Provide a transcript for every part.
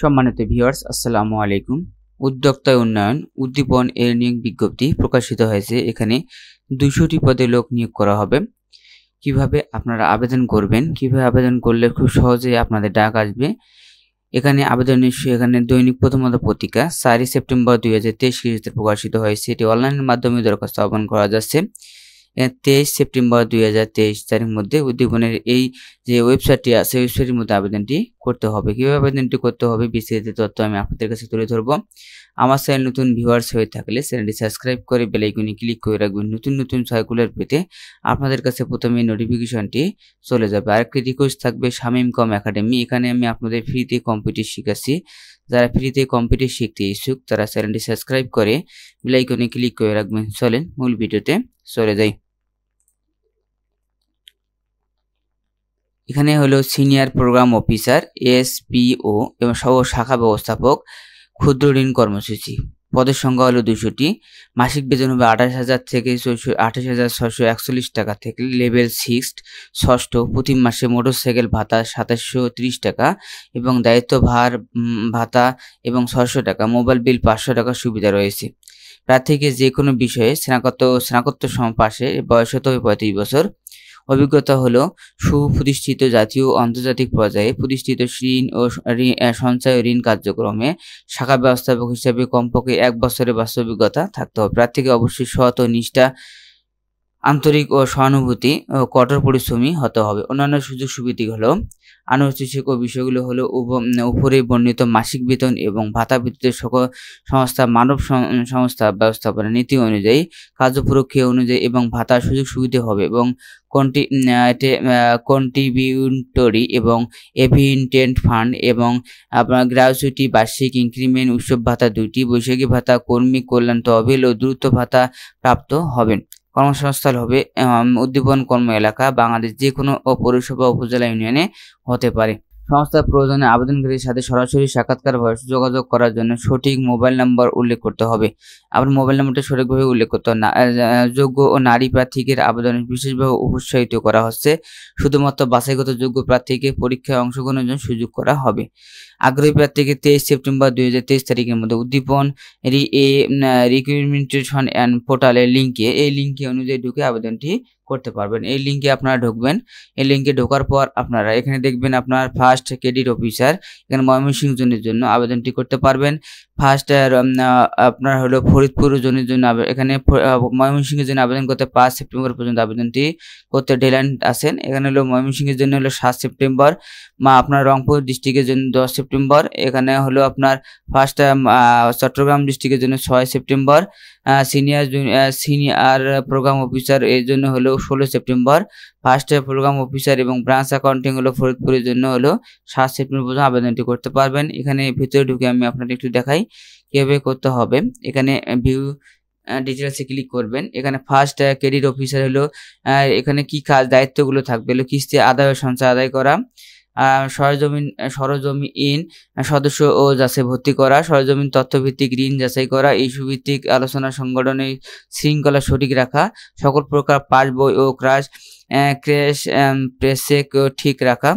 সম্মানিত ভিউয়ার্স আসসালামু আলাইকুম উদ্যোক্তায় উন্নয়ন উদ্দীপন এর নিয়োগ বিজ্ঞপ্তি প্রকাশিত হয়েছে এখানে দুইশোটি পদে লোক নিয়োগ করা হবে কিভাবে আপনারা আবেদন করবেন কিভাবে আবেদন করলে খুব সহজেই আপনাদের ডাক আসবে এখানে আবেদন এখানে দৈনিক প্রথমত পত্রিকা চারই সেপ্টেম্বর দুই হাজার তেইশ খ্রিস্টে প্রকাশিত হয়েছে এটি অনলাইনের মাধ্যমে দরখাস্ত আহ্বান করা যাচ্ছে তেইশ সেপ্টেম্বর দুই হাজার তেইশ তারিখ মধ্যে উদ্দীপনের এই যে ওয়েবসাইটটি আছে ওয়েবসাইটের মধ্যে আবেদনটি করতে হবে কীভাবে আবেদনটি করতে হবে বিস্তারিত তথ্য আমি আপনাদের কাছে তুলে ধরবো আমার চ্যানেল নতুন ভিউয়ার্স হয়ে থাকলে চ্যানেলটি সাবস্ক্রাইব করে বেলাইকনে ক্লিক করে রাখবেন নতুন নতুন সার্কুলার পেতে আপনাদের কাছে প্রথমে নোটিফিকেশনটি চলে যাবে আরেকটি রিকোয়েস্ট থাকবে শামিম কম একাডেমি এখানে আমি আপনাদের ফ্রিতে কম্পিউটার শিখাচ্ছি যারা ফ্রিতে কম্পিউটার শিখতে ইচ্ছুক তারা চ্যানেলটি সাবস্ক্রাইব করে বেলাইকনে ক্লিক করে রাখবেন চলেন মূল ভিডিওতে চলে যায় এখানে হলো সিনিয়র প্রোগ্রাম অফিসার এসপিও এবং সহ শাখা ব্যবস্থাপক ক্ষুদ্র ঋণ কর্মসূচি পদের সংখ্যা হলো দুশোটি মাসিক বেতন হবে আঠাশ হাজার থেকে ছশো আঠাশ হাজার ছশো একচল্লিশ টাকা থেকে লেভেল সিক্স ষষ্ঠ প্রতি মাসে মোটরসাইকেল ভাতা সাতাশশো ত্রিশ টাকা এবং দায়িত্ব ভার ভাতা এবং ছশো টাকা মোবাইল বিল পাঁচশো টাকা সুবিধা রয়েছে প্রার্থীকে যে কোনো বিষয়ে স্নাকত্ব স্নাকত্ব পাশে বয়স হতে হবে পঁয়ত্রিশ বছর অভিজ্ঞতা হলো সুপ্রতিষ্ঠিত জাতীয় আন্তর্জাতিক পর্যায়ে প্রতিষ্ঠিত ঋণ ও সঞ্চয় ঋণ কার্যক্রমে শাখা ব্যবস্থাপক হিসেবে কমপক্ষে এক বছরের বাস্তবিকতা থাকতে হবে প্রার্থীকে অবশ্যই সৎ ও নিষ্ঠা আন্তরিক ও সহানুভূতি ও কঠোর পরিশ্রমী হতে হবে অন্যান্য সুযোগ সুবিধা হলো আনুষ্ঠানিক ও বিষয়গুলো হলো উপরে বর্ণিত মাসিক বেতন এবং ভাতা বিদ্যুতের সকল সংস্থা মানব সংস্থা ব্যবস্থাপনা নীতি অনুযায়ী কাজ প্রক্রিয়া অনুযায়ী এবং ভাতা সুযোগ সুবিধা হবে এবং কন্টি কন্ট্রিবিউটরি এবং এভিনটেন্ট ফান্ড এবং আপনার গ্রাচুইটি বার্ষিক ইনক্রিমেন্ট উৎসব ভাতা দুটি বৈশাখী ভাতা কর্মী কল্যাণ তহবিল ও দ্রুত ভাতা প্রাপ্ত হবেন কর্মসংস্থান হবে উদ্দীপন কর্ম এলাকা বাংলাদেশ যে কোনো পৌরসভা উপজেলা ইউনিয়নে হতে পারে সংস্থার প্রয়োজনে আবেদনকারীর সাথে সরাসরি সাক্ষাৎকার বয়স যোগাযোগ করার জন্য সঠিক মোবাইল নাম্বার উল্লেখ করতে হবে আবার মোবাইল নাম্বারটা সঠিকভাবে উল্লেখ করতে হবে যোগ্য ও নারী প্রার্থীদের আবেদন বিশেষভাবে উৎসাহিত করা হচ্ছে শুধুমাত্র বাছাইগত যোগ্য প্রার্থীকে পরীক্ষায় অংশগ্রহণের জন্য সুযোগ করা হবে আগ্রহী প্রার্থীকে তেইশ সেপ্টেম্বর দুই হাজার তেইশ তারিখের মধ্যে উদ্দীপন রি এ রিক্রুটমেন্টেশন অ্যান্ড পোর্টালের লিঙ্কে এই লিঙ্কে অনুযায়ী ঢুকে আবেদনটি করতে পারবেন এই লিঙ্কে আপনারা ঢুকবেন এই লিঙ্কে ঢোকার পর আপনারা এখানে দেখবেন আপনার ফার্স্ট ক্রেডিট অফিসার এখানে ময়মনসিংহ জোনের জন্য আবেদনটি করতে পারবেন ফার্স্ট আপনার হলো ফরিদপুর জনের জন্য এখানে ময়মনসিংহের জন্য আবেদন করতে পাঁচ সেপ্টেম্বর পর্যন্ত আবেদনটি করতে ডেলাইন আসেন এখানে হলো ময়মনসিংহের জন্য হলো সাত সেপ্টেম্বর মা আপনার রংপুর ডিস্ট্রিক্টের জন্য দশ সেপ্টেম্বর এখানে হলো আপনার ফার্স্ট চট্টগ্রাম ডিস্ট্রিক্টের জন্য ছয় September senior senior programme officer এর জন্য হলো ষোলো সেপ্টেম্বর ফার্স্ট প্রোগ্রাম অফিসার এবং ব্রাঞ্চ অ্যাকাউন্টিং হলো ফরিদপুরের জন্য হলো সাত সেপ্টেম্বর পর্যন্ত আবেদনটি করতে পারবেন এখানে ভিতরে ঢুকে আমি আপনাকে একটু দেখাই কীভাবে করতে হবে এখানে ভিউ ডিটেলসে ক্লিক করবেন এখানে ফার্স্ট ক্রেডিট অফিসার হলো এখানে কি কাজ দায়িত্বগুলো থাকবে হলো কিস্তি আদায় সঞ্চয় আদায় করা সরজমিন সরজমিন সদস্য ও যাচাই ভর্তি করা সরজমিন তথ্যভিত্তিক ঋণ যাচাই করা ইস্যুভিত্তিক আলোচনা সংগঠনের শৃঙ্খলা সঠিক রাখা সকল প্রকার পাস বই ও ক্রাশ ক্রেশ প্রেসেক ঠিক রাখা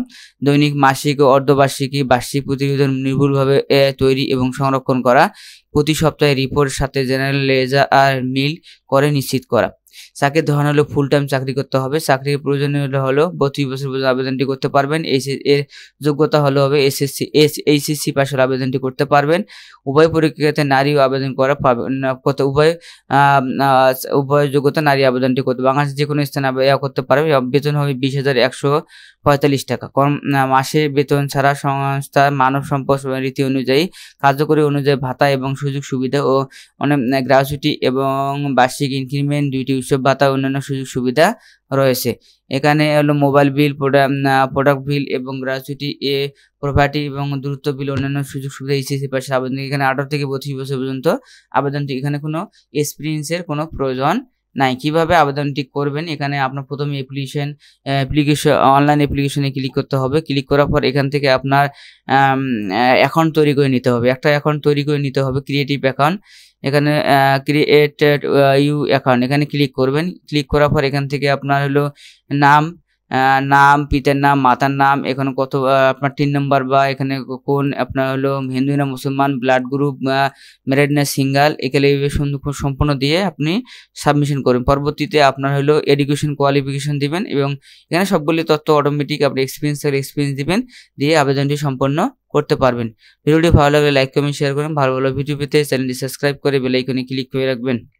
দৈনিক মাসিক ও অর্ধবার্ষিকী বার্ষিক প্রতিবেদন নির্ভুলভাবে তৈরি এবং সংরক্ষণ করা প্রতি সপ্তাহে রিপোর্ট সাথে জেনারেল লেজার আর মিল করে নিশ্চিত করা চাকরি ধরানো হলো ফুল টাইম চাকরি করতে হবে চাকরির প্রয়োজনীয় হলো বত্রিশ বছর পর্যন্ত আবেদনটি করতে পারবেন এর যোগ্যতা হলো হবে এসএসসি এস এইচএসসি পাশের আবেদনটি করতে পারবেন উভয় পরীক্ষাতে নারী আবেদন করা পাবেন উভয় উভয় যোগ্যতা নারী আবেদনটি করতে বাংলাদেশ যে কোনো স্থানে ইয়া করতে পারবে বেতন হবে বিশ হাজার একশো পঁয়তাল্লিশ টাকা কর্ম মাসে বেতন ছাড়া সংস্থার মানব সম্পদ রীতি অনুযায়ী কার্যকরী অনুযায়ী ভাতা এবং সুযোগ সুবিধা ও অনেক গ্রাচুইটি এবং বার্ষিক ইনক্রিমেন্ট ডিউটি সব ভাতা অন্যান্য সুযোগ সুবিধা রয়েছে এখানে হলো মোবাইল বিল প্রোডাক্ট বিল এবং গ্রাচুইটি এ প্রপার্টি এবং দ্রুত বিল অন্যান্য সুযোগ সুবিধা ইসিসি পাশে আবেদন এখানে আঠারো থেকে বত্রিশ বছর পর্যন্ত আবেদনটি এখানে কোনো এক্সপিরিয়েন্সের কোনো প্রয়োজন নাই কিভাবে আবেদনটি করবেন এখানে আপনার প্রথমে অ্যাপ্লিকেশন অ্যাপ্লিকেশন অনলাইন অ্যাপ্লিকেশনে ক্লিক করতে হবে ক্লিক করার পর এখান থেকে আপনার অ্যাকাউন্ট তৈরি করে নিতে হবে একটা অ্যাকাউন্ট তৈরি করে নিতে হবে ক্রিয়েটিভ অ্যাকাউন্ট এখানে ক্রিয়েটেড ইউ অ্যাকাউন্ট এখানে ক্লিক করবেন ক্লিক করার পর এখান থেকে আপনার হলো নাম নাম পিতার নাম মাতার নাম এখানে কত আপনার তিন নম্বর বা এখানে কোন আপনার হলো হিন্দু না মুসলমান ব্লাড গ্রুপ ম্যারেড না সিঙ্গাল এগুলো সম্পূর্ণ দিয়ে আপনি সাবমিশন করবেন পরবর্তীতে আপনার হলো এডুকেশন কোয়ালিফিকেশন দিবেন এবং এখানে সবগুলি তথ্য অটোমেটিক আপনি এক্সপিরিয়েন্স এক্সপিরিয়েন্স দিবেন দিয়ে আবেদনটি সম্পূর্ণ করতে পারবেন ভিডিওটি ভালো লাগলে লাইক কমেন্ট শেয়ার করুন ভালো ভালো ভিডিও পেতে চ্যানেলটি সাবস্ক্রাইব করে বেলাইকনে ক্লিক করে রাখবেন